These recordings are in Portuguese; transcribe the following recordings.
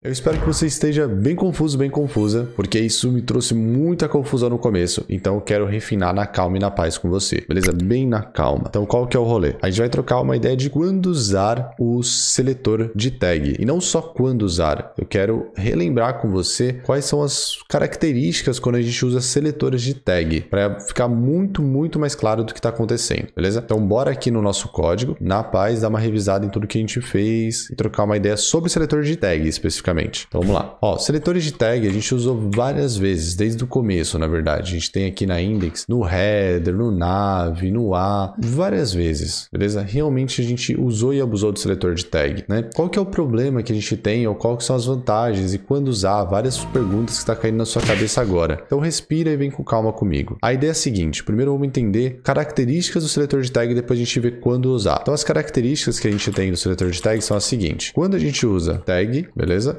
Eu espero que você esteja bem confuso, bem confusa, porque isso me trouxe muita confusão no começo, então eu quero refinar na calma e na paz com você, beleza? Bem na calma. Então qual que é o rolê? A gente vai trocar uma ideia de quando usar o seletor de tag, e não só quando usar, eu quero relembrar com você quais são as características quando a gente usa seletores de tag, para ficar muito, muito mais claro do que está acontecendo, beleza? Então bora aqui no nosso código, na paz, dar uma revisada em tudo que a gente fez e trocar uma ideia sobre o seletor de tag especificamente automaticamente. Então vamos lá. Ó, seletores de tag a gente usou várias vezes, desde o começo, na verdade. A gente tem aqui na index, no header, no nav, no a, várias vezes, beleza? Realmente a gente usou e abusou do seletor de tag, né? Qual que é o problema que a gente tem ou qual que são as vantagens e quando usar? Várias perguntas que está caindo na sua cabeça agora. Então respira e vem com calma comigo. A ideia é a seguinte, primeiro vamos entender características do seletor de tag e depois a gente vê quando usar. Então as características que a gente tem do seletor de tag são as seguintes. Quando a gente usa tag, beleza?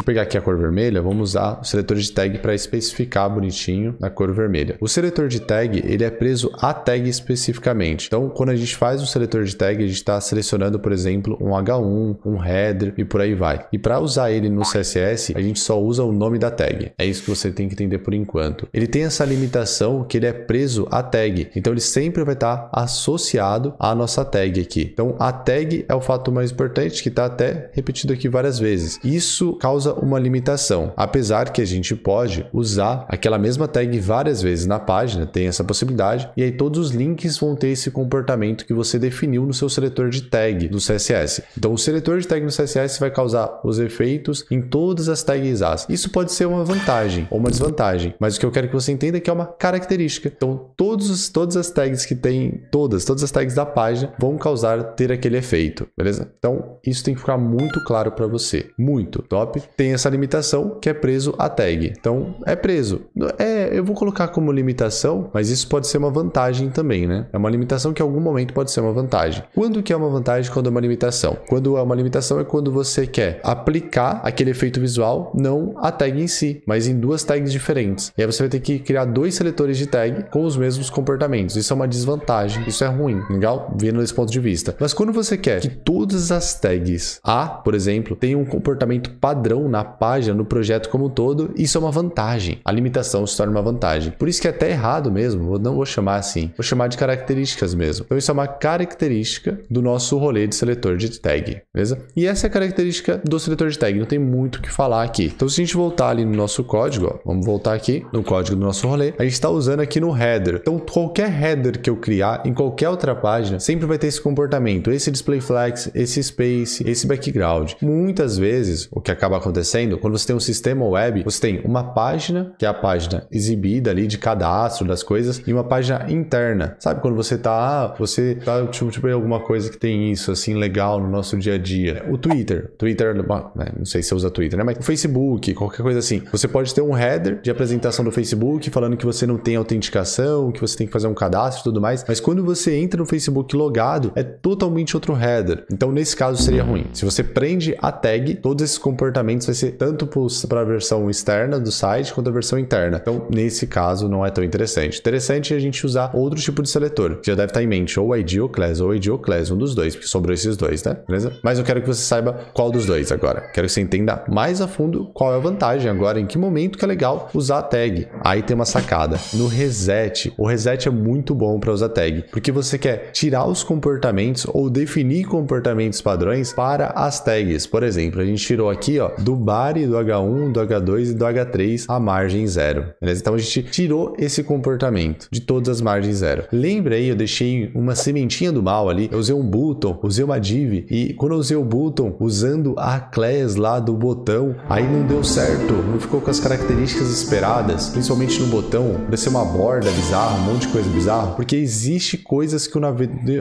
Vou pegar aqui a cor vermelha, vamos usar o seletor de tag para especificar bonitinho na cor vermelha. O seletor de tag, ele é preso à tag especificamente. Então, quando a gente faz o seletor de tag, a gente está selecionando, por exemplo, um H1, um header e por aí vai. E para usar ele no CSS, a gente só usa o nome da tag. É isso que você tem que entender por enquanto. Ele tem essa limitação que ele é preso à tag. Então, ele sempre vai estar tá associado à nossa tag aqui. Então, a tag é o fato mais importante que está até repetido aqui várias vezes. Isso causa causa uma limitação, apesar que a gente pode usar aquela mesma tag várias vezes na página, tem essa possibilidade, e aí todos os links vão ter esse comportamento que você definiu no seu seletor de tag do CSS. Então, o seletor de tag no CSS vai causar os efeitos em todas as tags AS. Isso pode ser uma vantagem ou uma desvantagem, mas o que eu quero que você entenda é que é uma característica. Então, todos os, todas as tags que tem, todas, todas as tags da página vão causar ter aquele efeito, beleza? Então, isso tem que ficar muito claro para você. Muito top tem essa limitação que é preso a tag. Então é preso. É, eu vou colocar como limitação, mas isso pode ser uma vantagem também, né? É uma limitação que em algum momento pode ser uma vantagem. Quando que é uma vantagem? Quando é uma limitação. Quando é uma limitação é quando você quer aplicar aquele efeito visual, não a tag em si, mas em duas tags diferentes. E aí você vai ter que criar dois seletores de tag com os mesmos comportamentos. Isso é uma desvantagem, isso é ruim, legal? Vendo desse ponto de vista. Mas quando você quer que todas as tags A, por exemplo, tenham um comportamento padrão na página, no projeto como um todo, isso é uma vantagem. A limitação se torna uma vantagem. Por isso que é até errado mesmo, não vou chamar assim, vou chamar de características mesmo. Então isso é uma característica do nosso rolê de seletor de tag, beleza? E essa é a característica do seletor de tag, não tem muito o que falar aqui. Então se a gente voltar ali no nosso código, ó, vamos voltar aqui no código do nosso rolê, a gente está usando aqui no header. Então qualquer header que eu criar em qualquer outra página, sempre vai ter esse comportamento, esse display flex, esse space, esse background. Muitas vezes o que acaba acontecendo acontecendo, quando você tem um sistema web, você tem uma página, que é a página exibida ali de cadastro das coisas, e uma página interna. Sabe quando você tá, ah, você tá, tipo, tipo, alguma coisa que tem isso, assim, legal no nosso dia a dia. O Twitter, Twitter, bom, né, não sei se você usa Twitter, né? Mas o Facebook, qualquer coisa assim. Você pode ter um header de apresentação do Facebook falando que você não tem autenticação, que você tem que fazer um cadastro e tudo mais, mas quando você entra no Facebook logado, é totalmente outro header. Então, nesse caso, seria ruim. Se você prende a tag, todos esses comportamentos pagamentos vai ser tanto para a versão externa do site quanto a versão interna. Então, nesse caso, não é tão interessante. Interessante é a gente usar outro tipo de seletor. Já deve estar em mente ou ID ou Class, ou ID ou Class, um dos dois, porque sobrou esses dois, né? Beleza? Mas eu quero que você saiba qual dos dois agora. Quero que você entenda mais a fundo qual é a vantagem agora, em que momento que é legal usar a tag. Aí tem uma sacada. No reset, o reset é muito bom para usar tag, porque você quer tirar os comportamentos ou definir comportamentos padrões para as tags. Por exemplo, a gente tirou aqui ó, do do bar e do H1, do H2 e do H3 a margem zero. Beleza? Então a gente tirou esse comportamento de todas as margens zero. Lembra aí, eu deixei uma sementinha do mal ali, eu usei um button, usei uma div e quando eu usei o button usando a class lá do botão, aí não deu certo, não ficou com as características esperadas, principalmente no botão, desceu uma borda bizarra, um monte de coisa bizarra, porque existe coisas que o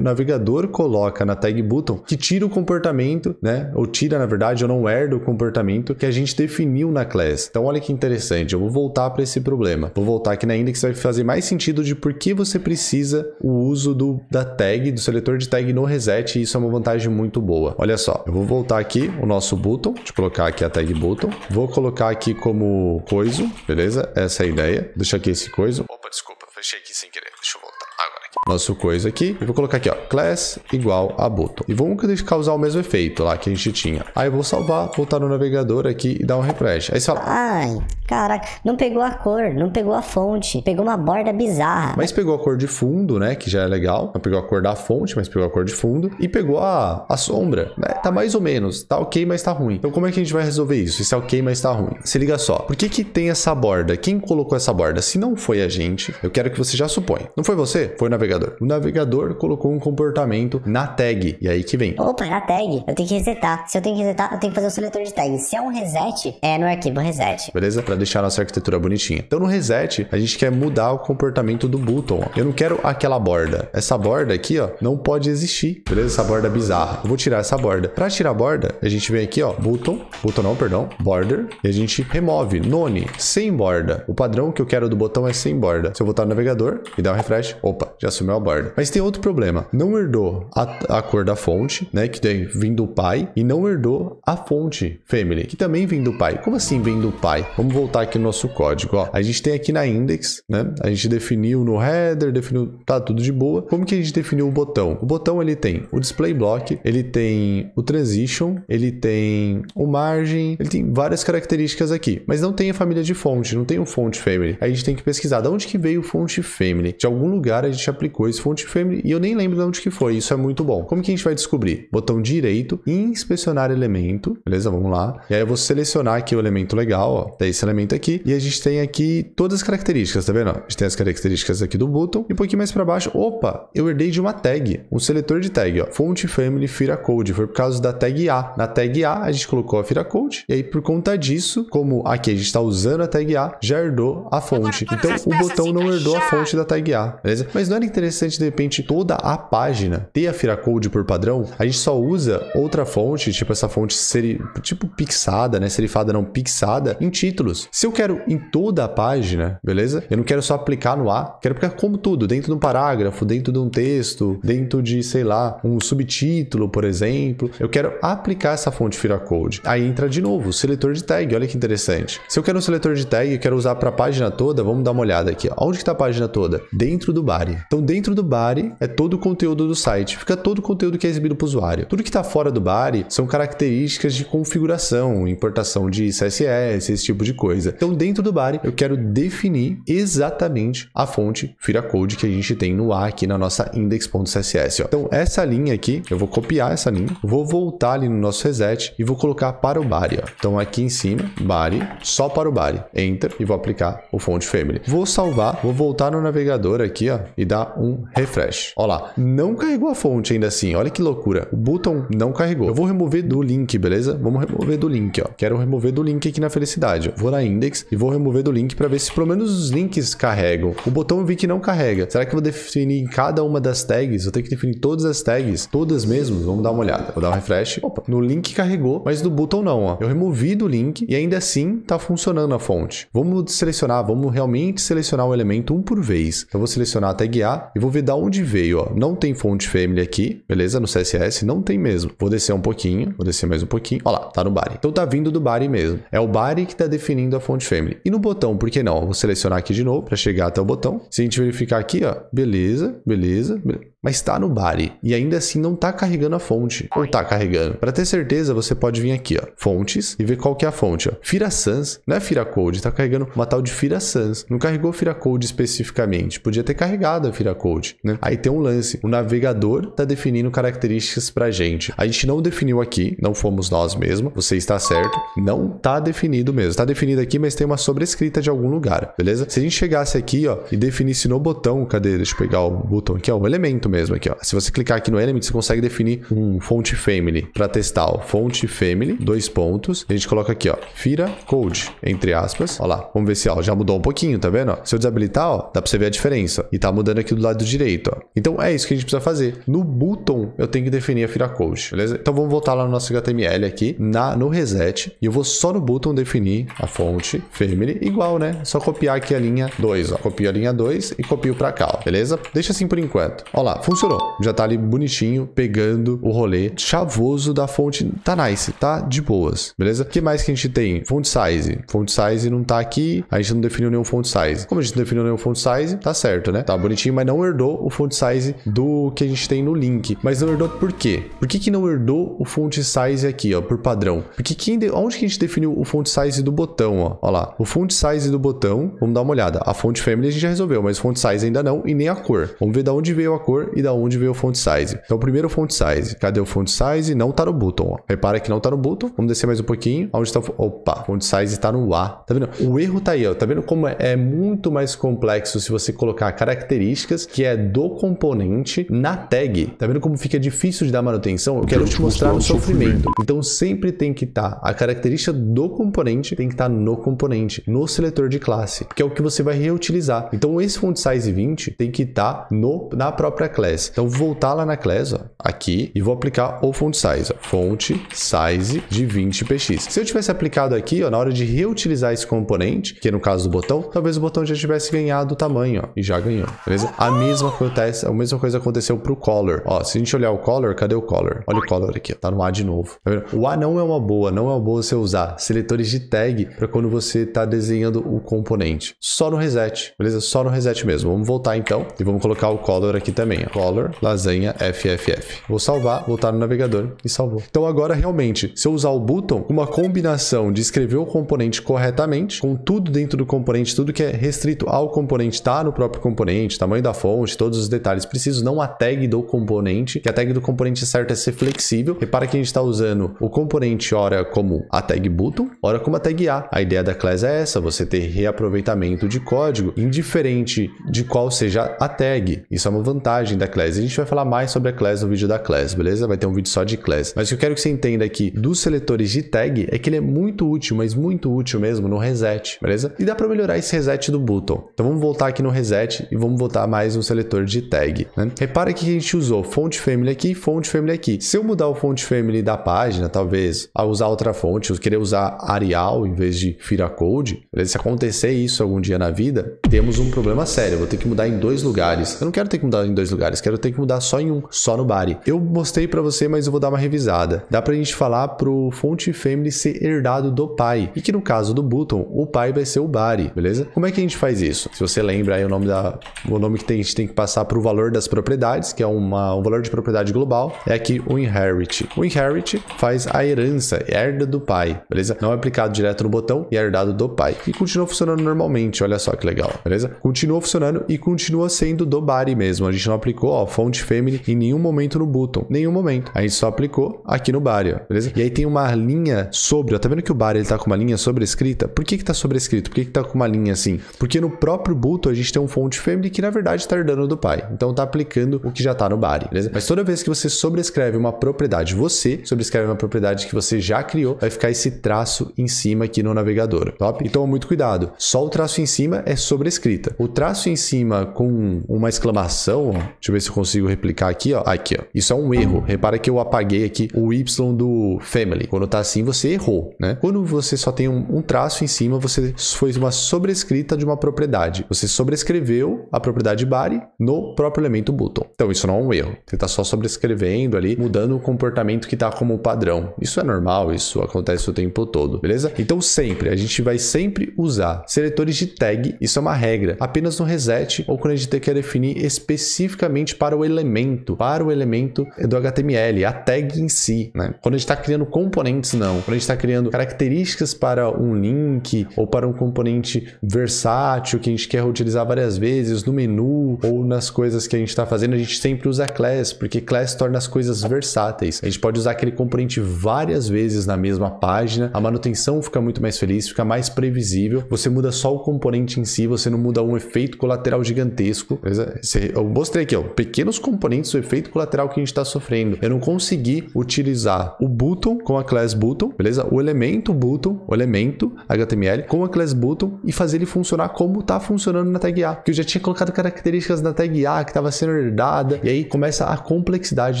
navegador coloca na tag button que tira o comportamento, né? Ou tira, na verdade, eu não herdo o comportamento comportamento que a gente definiu na class. Então olha que interessante, eu vou voltar para esse problema. Vou voltar aqui na index, vai fazer mais sentido de por que você precisa o uso do, da tag, do seletor de tag no reset, e isso é uma vantagem muito boa. Olha só, eu vou voltar aqui o nosso button, deixa eu colocar aqui a tag button, vou colocar aqui como coiso, beleza? Essa é a ideia. Deixa aqui esse coiso. Opa, desculpa deixei aqui sem querer. Deixa eu voltar agora aqui. Nosso coisa aqui. Eu vou colocar aqui, ó. Class igual a button. E vamos causar o mesmo efeito lá que a gente tinha. Aí eu vou salvar, voltar no navegador aqui e dar um refresh. Aí você fala... Ai, caraca. Não pegou a cor, não pegou a fonte. Pegou uma borda bizarra. Mas pegou a cor de fundo, né? Que já é legal. Não pegou a cor da fonte, mas pegou a cor de fundo. E pegou a, a sombra, né? Tá mais ou menos. Tá ok, mas tá ruim. Então como é que a gente vai resolver isso? Isso é ok, mas tá ruim. Se liga só. Por que que tem essa borda? Quem colocou essa borda? Se não foi a gente, eu quero que que você já supõe. Não foi você? Foi o navegador. O navegador colocou um comportamento na tag. E aí que vem. Opa, na tag. Eu tenho que resetar. Se eu tenho que resetar, eu tenho que fazer um seletor de tag. Se é um reset, é no arquivo reset. Beleza? Para deixar a nossa arquitetura bonitinha. Então no reset, a gente quer mudar o comportamento do button. Ó. Eu não quero aquela borda. Essa borda aqui, ó, não pode existir. Beleza? Essa borda bizarra. Eu vou tirar essa borda. Para tirar a borda, a gente vem aqui, ó, button, button não, perdão, border, e a gente remove none, sem borda. O padrão que eu quero do botão é sem borda. Se eu botar no navegador navegador e dá um refresh. Opa, já sumiu a borda. Mas tem outro problema. Não herdou a, a cor da fonte, né? Que tem vindo do pai. E não herdou a fonte family, que também vem do pai. Como assim vem do pai? Vamos voltar aqui no nosso código. Ó, a gente tem aqui na index, né? A gente definiu no header, definiu, tá tudo de boa. Como que a gente definiu o botão? O botão ele tem o display block, ele tem o transition, ele tem o margem, ele tem várias características aqui, mas não tem a família de fonte, não tem o font family. a gente tem que pesquisar de onde que veio o font fonte family. De algum lugar a gente aplicou esse fonte family e eu nem lembro de onde que foi. Isso é muito bom. Como que a gente vai descobrir? Botão direito, inspecionar elemento. Beleza? Vamos lá. E aí eu vou selecionar aqui o elemento legal, ó. Tem esse elemento aqui. E a gente tem aqui todas as características, tá vendo? A gente tem as características aqui do button. E um pouquinho mais para baixo, opa, eu herdei de uma tag, um seletor de tag, ó. Fonte family fira code. Foi por causa da tag A. Na tag A a gente colocou a fira code. E aí por conta disso, como aqui a gente está usando a tag A, já herdou a fonte. Então o botão não herdou a fonte da tag A, beleza? Mas não era interessante, de repente, toda a página ter a Firacode por padrão? A gente só usa outra fonte, tipo essa fonte seri... tipo pixada, né? Serifada não, pixada, em títulos. Se eu quero em toda a página, beleza? Eu não quero só aplicar no A, quero aplicar como tudo, dentro de um parágrafo, dentro de um texto, dentro de, sei lá, um subtítulo, por exemplo. Eu quero aplicar essa fonte Firacode. Aí entra de novo o seletor de tag, olha que interessante. Se eu quero um seletor de tag, e quero usar para a página toda, vamos dar uma olhada aqui. Onde que tá a página toda? Dentro do Bari. Então, dentro do Bari é todo o conteúdo do site. Fica todo o conteúdo que é exibido para o usuário. Tudo que está fora do Bari são características de configuração, importação de CSS, esse tipo de coisa. Então, dentro do Bari, eu quero definir exatamente a fonte FiraCode que a gente tem no A aqui na nossa index.css. Então, essa linha aqui, eu vou copiar essa linha, vou voltar ali no nosso reset e vou colocar para o Bari. Ó. Então, aqui em cima, Bari, só para o Bari. Enter e vou aplicar o font family. Vou salvar, vou voltar voltar no navegador aqui, ó, e dar um refresh. Ó lá, não carregou a fonte ainda assim. Olha que loucura. O botão não carregou. Eu vou remover do link, beleza? Vamos remover do link, ó. Quero remover do link aqui na felicidade. Vou na index e vou remover do link para ver se pelo menos os links carregam. O botão eu vi que não carrega. Será que eu vou definir em cada uma das tags? Eu tenho que definir todas as tags, todas mesmo? Vamos dar uma olhada. Vou dar um refresh. Opa, no link carregou, mas do botão não, ó. Eu removi do link e ainda assim tá funcionando a fonte. Vamos selecionar, vamos realmente selecionar o elemento um por vez. Eu vou selecionar tag A e vou ver da onde veio. Ó. Não tem fonte family aqui, beleza? No CSS não tem mesmo. Vou descer um pouquinho, vou descer mais um pouquinho. Olha lá, tá no body. Então tá vindo do body mesmo. É o body que tá definindo a fonte family. E no botão, por que não? Vou selecionar aqui de novo para chegar até o botão. Se a gente verificar aqui, ó, beleza, beleza, beleza mas está no body e ainda assim não está carregando a fonte ou está carregando. Para ter certeza, você pode vir aqui, ó, fontes e ver qual que é a fonte, ó. Fira Sans, não é Fira Code, está carregando uma tal de Fira Sans. Não carregou Fira Code especificamente, podia ter carregado a Fira Code, né? Aí tem um lance, o navegador está definindo características para gente. A gente não definiu aqui, não fomos nós mesmo. Você está certo, não está definido mesmo. Está definido aqui, mas tem uma sobrescrita de algum lugar, beleza? Se a gente chegasse aqui, ó, e definisse no botão, cadê? Deixa eu pegar o botão aqui, ó, o elemento mesmo aqui, ó. Se você clicar aqui no element, você consegue definir um fonte family para testar, ó. Fonte family, dois pontos. A gente coloca aqui, ó. Fira code, entre aspas. Ó lá. Vamos ver se, ó, já mudou um pouquinho, tá vendo? Ó? Se eu desabilitar, ó, dá para você ver a diferença. E tá mudando aqui do lado direito, ó. Então é isso que a gente precisa fazer. No button, eu tenho que definir a fira code, beleza? Então vamos voltar lá no nosso HTML aqui, na, no reset. E eu vou só no button definir a fonte family igual, né? Só copiar aqui a linha 2, ó. Copio a linha 2 e copio para cá, ó. Beleza? Deixa assim por enquanto. Ó lá, funcionou. Já tá ali bonitinho, pegando o rolê chavoso da fonte. Tá nice, tá de boas, beleza? O que mais que a gente tem? Font size. Font size não tá aqui, a gente não definiu nenhum font size. Como a gente não definiu nenhum font size, tá certo, né? Tá bonitinho, mas não herdou o font size do que a gente tem no link. Mas não herdou por quê? Por que que não herdou o font size aqui, ó, por padrão? Porque quem de... onde que a gente definiu o font size do botão, ó? Ó lá, o font size do botão, vamos dar uma olhada. A font family a gente já resolveu, mas font size ainda não e nem a cor. Vamos ver da onde veio a cor e da onde veio o font size. Então, primeiro o font size. Cadê o font size? Não tá no button. Ó. Repara que não tá no button. Vamos descer mais um pouquinho. Onde está o... Opa, font size tá no A. Tá vendo? O erro tá aí, ó. Tá vendo como é muito mais complexo se você colocar características que é do componente na tag. Tá vendo como fica difícil de dar manutenção? Eu quero te mostrar o sofrimento. Então, sempre tem que estar tá. a característica do componente tem que estar tá no componente, no seletor de classe, que é o que você vai reutilizar. Então, esse font size 20 tem que estar tá no na própria classe class. Então, voltar lá na class, ó, aqui, e vou aplicar o font size, ó, fonte size de 20 px. Se eu tivesse aplicado aqui, ó, na hora de reutilizar esse componente, que no caso do botão, talvez o botão já tivesse ganhado o tamanho, ó, e já ganhou, beleza? A mesma coisa, a mesma coisa aconteceu pro color. Ó, se a gente olhar o color, cadê o color? Olha o color aqui, ó, tá no A de novo. Tá vendo? O A não é uma boa, não é uma boa você usar seletores de tag para quando você tá desenhando o componente. Só no reset, beleza? Só no reset mesmo. Vamos voltar então e vamos colocar o color aqui também. Color, lasanha, FFF. Vou salvar, voltar no navegador e salvou. Então agora realmente, se eu usar o button, uma combinação de escrever o componente corretamente, com tudo dentro do componente, tudo que é restrito ao componente tá no próprio componente, tamanho da fonte, todos os detalhes precisos, não a tag do componente, que a tag do componente é certo é ser flexível. Repara que a gente está usando o componente ora como a tag button, ora como a tag A. A ideia da class é essa, você ter reaproveitamento de código, indiferente de qual seja a tag. Isso é uma vantagem imagem da class. A gente vai falar mais sobre a class no vídeo da class, beleza? Vai ter um vídeo só de class. Mas o que eu quero que você entenda aqui dos seletores de tag é que ele é muito útil, mas muito útil mesmo no reset, beleza? E dá para melhorar esse reset do button. Então vamos voltar aqui no reset e vamos voltar mais no seletor de tag. Né? Repara que a gente usou font family aqui e font family aqui. Se eu mudar o font family da página, talvez, a usar outra fonte, eu querer usar Arial em vez de Firacode, beleza? Se acontecer isso algum dia na vida, temos um problema sério. Eu vou ter que mudar em dois lugares. Eu não quero ter que mudar em dois lugares lugares. Quero ter que mudar só em um, só no Bari. Eu mostrei para você, mas eu vou dar uma revisada. Dá pra gente falar pro Fonte Family ser herdado do pai. E que no caso do Button, o pai vai ser o Bari, beleza? Como é que a gente faz isso? Se você lembra aí o nome da o nome que tem, a gente tem que passar pro valor das propriedades, que é uma, um valor de propriedade global, é aqui o inherit. O inherit faz a herança, é herda do pai, beleza? Não é aplicado direto no botão e é herdado do pai. E continua funcionando normalmente, olha só que legal, beleza? Continua funcionando e continua sendo do Bari mesmo. A gente não aplica aplicou, ó, fonte family em nenhum momento no button. Nenhum momento. A gente só aplicou aqui no body, beleza? E aí tem uma linha sobre, ó, tá vendo que o body ele tá com uma linha sobrescrita? Por que que tá sobrescrito? Por que que tá com uma linha assim? Porque no próprio button a gente tem um fonte family que na verdade tá herdando do pai. Então tá aplicando o que já tá no body, beleza? Mas toda vez que você sobrescreve uma propriedade, você sobrescreve uma propriedade que você já criou, vai ficar esse traço em cima aqui no navegador, top? Então muito cuidado. Só o traço em cima é sobrescrita. O traço em cima com uma exclamação, Deixa eu ver se eu consigo replicar aqui, ó. Aqui, ó. Isso é um erro. Repara que eu apaguei aqui o Y do family. Quando tá assim, você errou, né? Quando você só tem um, um traço em cima, você fez uma sobrescrita de uma propriedade. Você sobrescreveu a propriedade body no próprio elemento button. Então, isso não é um erro. Você tá só sobrescrevendo ali, mudando o comportamento que tá como padrão. Isso é normal, isso acontece o tempo todo, beleza? Então, sempre, a gente vai sempre usar seletores de tag. Isso é uma regra. Apenas no reset ou quando a gente quer definir especificamente para o elemento, para o elemento do HTML, a tag em si, né? Quando a gente está criando componentes, não. Quando a gente está criando características para um link ou para um componente versátil que a gente quer utilizar várias vezes no menu ou nas coisas que a gente está fazendo, a gente sempre usa class, porque class torna as coisas versáteis. A gente pode usar aquele componente várias vezes na mesma página, a manutenção fica muito mais feliz, fica mais previsível. Você muda só o componente em si, você não muda um efeito colateral gigantesco. Beleza? É, eu mostrei aqui, ó, pequenos componentes do efeito colateral que a gente está sofrendo. Eu não consegui utilizar o button com a class button, beleza? O elemento button, o elemento HTML com a class button e fazer ele funcionar como está funcionando na tag A. Que eu já tinha colocado características na tag A que estava sendo herdada e aí começa a complexidade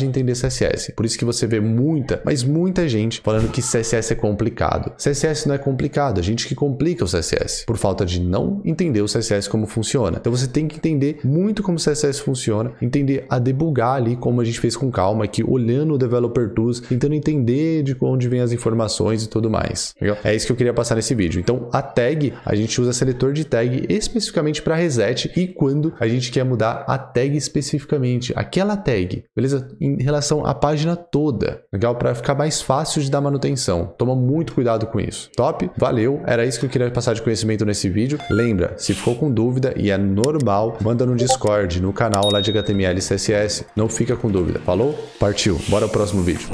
de entender CSS. Por isso que você vê muita, mas muita gente falando que CSS é complicado. CSS não é complicado, a é gente que complica o CSS por falta de não entender o CSS como funciona. Então você tem que entender muito como o CSS funciona entender a debugar ali, como a gente fez com calma aqui, olhando o Developer Tools, tentando entender de onde vem as informações e tudo mais. Legal? É isso que eu queria passar nesse vídeo. Então, a tag, a gente usa seletor de tag especificamente para reset e quando a gente quer mudar a tag especificamente, aquela tag, beleza? Em relação à página toda, legal? Para ficar mais fácil de dar manutenção. Toma muito cuidado com isso. Top? Valeu! Era isso que eu queria passar de conhecimento nesse vídeo. Lembra, se ficou com dúvida e é normal, manda no Discord, no canal lá de HTML e CSS, não fica com dúvida. Falou? Partiu, bora pro próximo vídeo.